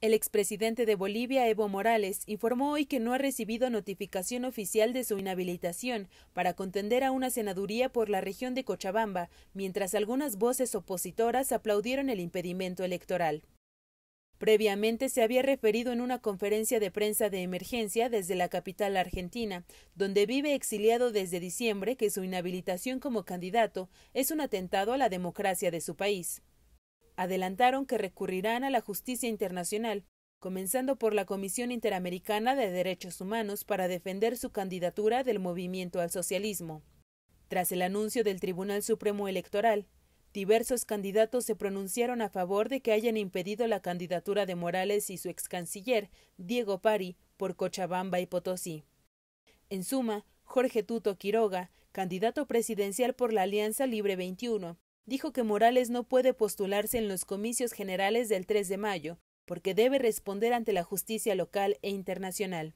El expresidente de Bolivia, Evo Morales, informó hoy que no ha recibido notificación oficial de su inhabilitación para contender a una senaduría por la región de Cochabamba, mientras algunas voces opositoras aplaudieron el impedimento electoral. Previamente se había referido en una conferencia de prensa de emergencia desde la capital argentina, donde vive exiliado desde diciembre que su inhabilitación como candidato es un atentado a la democracia de su país adelantaron que recurrirán a la justicia internacional, comenzando por la Comisión Interamericana de Derechos Humanos para defender su candidatura del movimiento al socialismo. Tras el anuncio del Tribunal Supremo Electoral, diversos candidatos se pronunciaron a favor de que hayan impedido la candidatura de Morales y su ex canciller, Diego Pari, por Cochabamba y Potosí. En suma, Jorge Tuto Quiroga, candidato presidencial por la Alianza Libre 21, dijo que Morales no puede postularse en los comicios generales del 3 de mayo, porque debe responder ante la justicia local e internacional.